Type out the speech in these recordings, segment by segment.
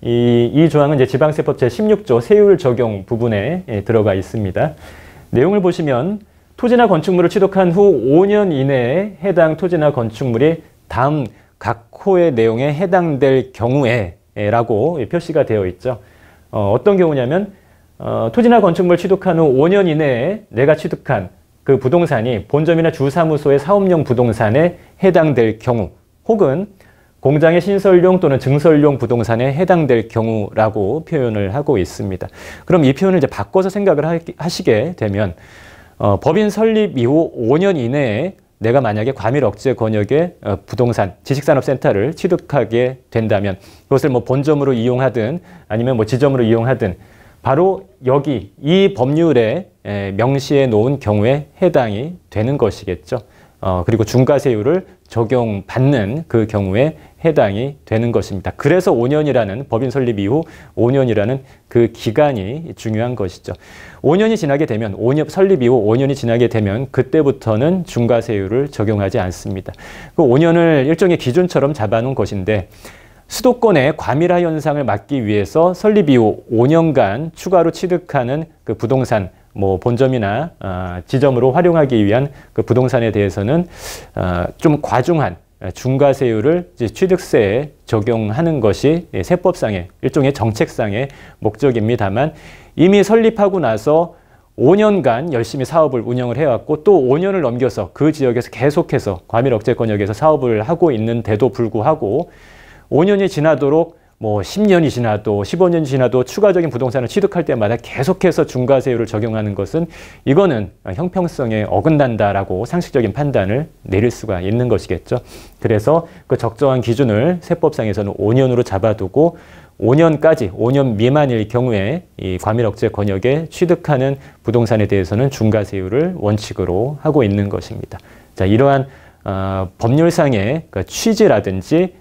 이, 이 조항은 이제 지방세법 제16조 세율 적용 부분에 예, 들어가 있습니다. 내용을 보시면 토지나 건축물을 취득한 후 5년 이내에 해당 토지나 건축물이 다음 각 호의 내용에 해당될 경우에 예, 라고 표시가 되어 있죠. 어, 어떤 경우냐면 어, 토지나 건축물 취득한 후 5년 이내에 내가 취득한 그 부동산이 본점이나 주사무소의 사업용 부동산에 해당될 경우 혹은 공장의 신설용 또는 증설용 부동산에 해당될 경우라고 표현을 하고 있습니다. 그럼 이 표현을 이제 바꿔서 생각을 하시게 되면 어, 법인 설립 이후 5년 이내에 내가 만약에 과밀 억제 권역의 어, 부동산 지식산업센터를 취득하게 된다면 그것을 뭐 본점으로 이용하든 아니면 뭐 지점으로 이용하든 바로 여기 이 법률에 명시해 놓은 경우에 해당이 되는 것이겠죠. 어, 그리고 중과세율을 적용받는 그 경우에 해당이 되는 것입니다. 그래서 5년이라는 법인 설립 이후 5년이라는 그 기간이 중요한 것이죠. 5년이 지나게 되면 5년 설립 이후 5년이 지나게 되면 그때부터는 중과세율을 적용하지 않습니다. 그 5년을 일종의 기준처럼 잡아놓은 것인데 수도권의 과밀화 현상을 막기 위해서 설립 이후 5년간 추가로 취득하는 그 부동산 뭐 본점이나 어, 지점으로 활용하기 위한 그 부동산에 대해서는 어, 좀 과중한 어, 중과세율을 취득세에 적용하는 것이 세법상의 일종의 정책상의 목적입니다만 이미 설립하고 나서 5년간 열심히 사업을 운영을 해왔고 또 5년을 넘겨서 그 지역에서 계속해서 과밀억제권역에서 사업을 하고 있는데도 불구하고 5년이 지나도록 뭐 10년이 지나도 15년이 지나도 추가적인 부동산을 취득할 때마다 계속해서 중과세율을 적용하는 것은 이거는 형평성에 어긋난다라고 상식적인 판단을 내릴 수가 있는 것이겠죠. 그래서 그 적정한 기준을 세법상에서는 5년으로 잡아두고 5년까지 5년 미만일 경우에 이 과밀억제 권역에 취득하는 부동산에 대해서는 중과세율을 원칙으로 하고 있는 것입니다. 자, 이러한 어, 법률상의 그 취지라든지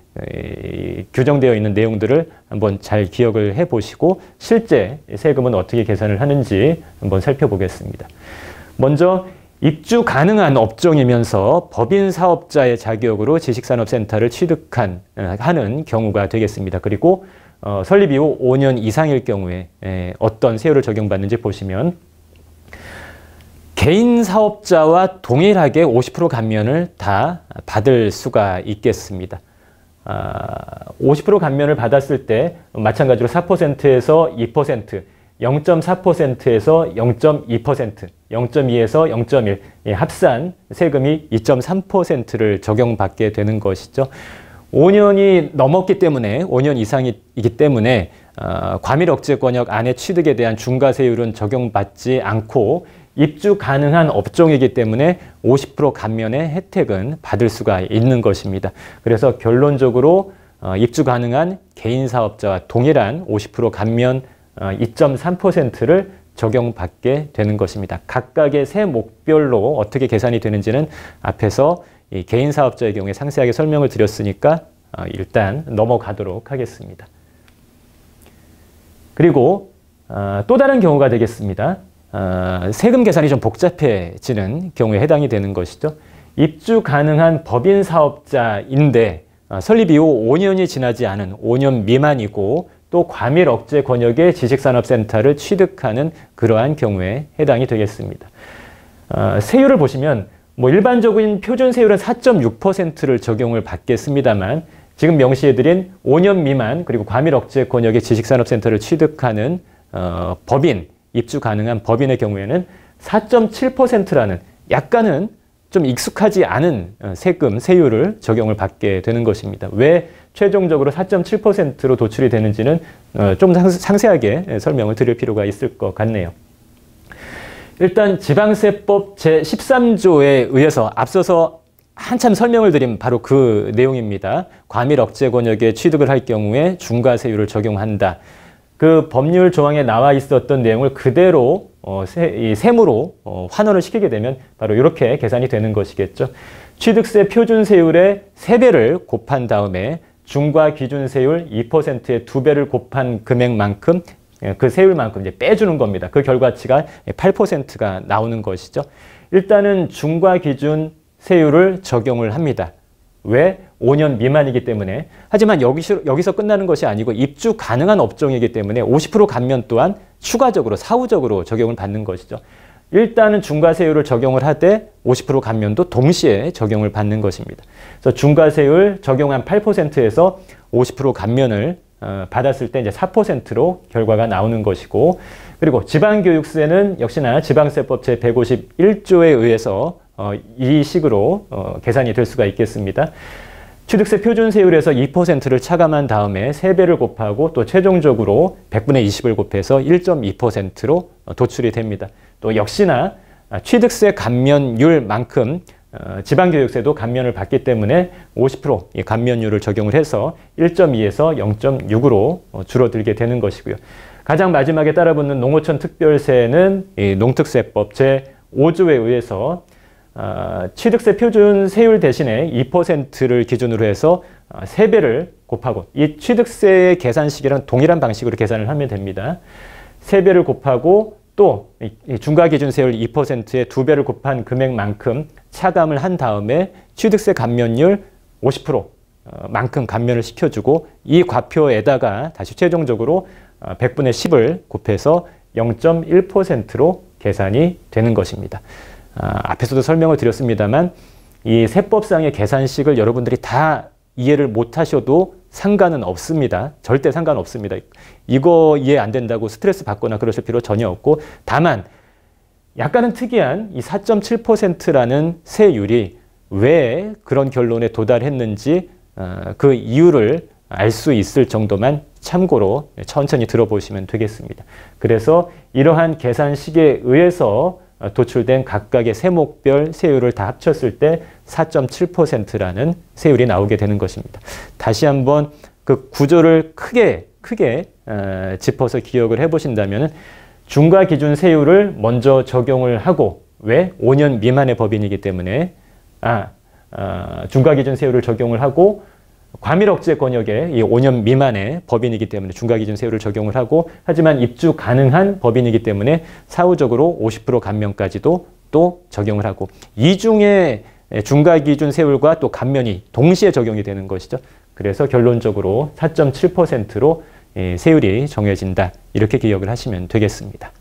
규정되어 있는 내용들을 한번 잘 기억을 해 보시고 실제 세금은 어떻게 계산을 하는지 한번 살펴보겠습니다. 먼저 입주 가능한 업종이면서 법인 사업자의 자격으로 지식산업센터를 취득한 하는 경우가 되겠습니다. 그리고 어, 설립 이후 5년 이상일 경우에 에, 어떤 세율을 적용받는지 보시면 개인 사업자와 동일하게 50% 감면을 다 받을 수가 있겠습니다. 50% 아, 감면을 받았을 때 마찬가지로 4%에서 2%, 0.4%에서 0.2%, 0.2에서 0.1 예, 합산 세금이 2.3%를 적용받게 되는 것이죠. 5년이 넘었기 때문에 5년 이상이기 때문에 어, 아, 과밀 억제 권역 안에 취득에 대한 중과세율은 적용받지 않고 입주 가능한 업종이기 때문에 50% 감면의 혜택은 받을 수가 있는 것입니다. 그래서 결론적으로 어, 입주 가능한 개인 사업자와 동일한 50% 감면 2.3%를 어, 적용받게 되는 것입니다. 각각의 세 목별로 어떻게 계산이 되는지는 앞에서 개인 사업자의 경우에 상세하게 설명을 드렸으니까 어, 일단 넘어가도록 하겠습니다. 그리고 또 다른 경우가 되겠습니다. 어, 세금 계산이 좀 복잡해지는 경우에 해당이 되는 것이죠. 입주 가능한 법인 사업자인데 어, 설립 이후 5년이 지나지 않은 5년 미만이고 또 과밀 억제 권역의 지식산업센터를 취득하는 그러한 경우에 해당이 되겠습니다. 어, 세율을 보시면 뭐 일반적인 표준 세율은 4.6%를 적용을 받겠습니다만 지금 명시해드린 5년 미만 그리고 과밀 억제 권역의 지식산업센터를 취득하는 어, 법인 입주 가능한 법인의 경우에는 4.7%라는 약간은 좀 익숙하지 않은 어, 세금, 세율을 적용을 받게 되는 것입니다. 왜 최종적으로 4.7%로 도출이 되는지는 어, 좀 상세하게 예, 설명을 드릴 필요가 있을 것 같네요. 일단 지방세법 제13조에 의해서 앞서서 한참 설명을 드린 바로 그 내용입니다. 과밀 억제 권역에 취득을 할 경우에 중과세율을 적용한다. 그 법률 조항에 나와 있었던 내용을 그대로 어, 세, 세무로 어, 환원을 시키게 되면 바로 이렇게 계산이 되는 것이겠죠. 취득세 표준 세율의 3배를 곱한 다음에 중과 기준 세율 2%의 2배를 곱한 금액만큼 예, 그 세율만큼 이제 빼주는 겁니다. 그 결과치가 8%가 나오는 것이죠. 일단은 중과 기준 세율을 적용을 합니다. 왜? 5년 미만이기 때문에 하지만 여기서, 여기서 끝나는 것이 아니고 입주 가능한 업종이기 때문에 50% 감면 또한 추가적으로 사후적으로 적용을 받는 것이죠. 일단은 중과세율을 적용을 하되 50% 감면도 동시에 적용을 받는 것입니다. 그래서 중과세율 적용한 8%에서 50% 감면을 어, 받았을 때 이제 4%로 결과가 나오는 것이고 그리고 지방교육세는 역시나 지방세법 제151조에 의해서 어, 이 식으로 어, 계산이 될 수가 있겠습니다. 취득세 표준 세율에서 2%를 차감한 다음에 3배를 곱하고 또 최종적으로 100분의 20을 곱해서 1.2%로 도출이 됩니다. 또 역시나 취득세 감면율만큼 어, 지방교육세도 감면을 받기 때문에 50% 감면율을 적용을 해서 1.2에서 0.6으로 어, 줄어들게 되는 것이고요. 가장 마지막에 따라붙는 농어촌 특별세는 농특세법 제5조에 의해서 아, 취득세 표준 세율 대신에 2%를 기준으로 해서 아, 3배를 곱하고 이 취득세의 계산식이랑 동일한 방식으로 계산을 하면 됩니다. 3배를 곱하고 또 중과 기준 세율 2%의 2배를 곱한 금액만큼 차감을 한 다음에 취득세 감면율 50%만큼 어, 감면을 시켜주고 이 과표에다가 다시 최종적으로 100분의 어, 10을 곱해서 0.1%로 계산이 되는 것입니다. 아, 앞에서도 설명을 드렸습니다만 이 세법상의 계산식을 여러분들이 다 이해를 못하셔도 상관은 없습니다. 절대 상관없습니다. 이거 이해 안 된다고 스트레스 받거나 그러실 필요 전혀 없고 다만 약간은 특이한 이 4.7%라는 세율이 왜 그런 결론에 도달했는지 어, 그 이유를 알 수 있을 정도만 참고로 천천히 들어보시면 되겠습니다. 그래서 이러한 계산식에 의해서 어, 도출된 각각의 세목별 세율을 다 합쳤을 때 4.7%라는 세율이 나오게 되는 것입니다. 다시 한번 그 구조를 크게 크게 어, 짚어서 기억을 해보신다면 중과 기준 세율을 먼저 적용을 하고 왜? 5년 미만의 법인이기 때문에 아, 어, 중과 기준 세율을 적용을 하고 과밀 억제 권역의 이 5년 미만의 법인이기 때문에 중과 기준 세율을 적용을 하고 하지만 입주 가능한 법인이기 때문에 사후적으로 50% 감면까지도 또 적용을 하고 이 중에 중과 기준 세율과 또 감면이 동시에 적용이 되는 것이죠. 그래서 결론적으로 4.7%로 예, 세율이 정해진다. 이렇게 기억을 하시면 되겠습니다.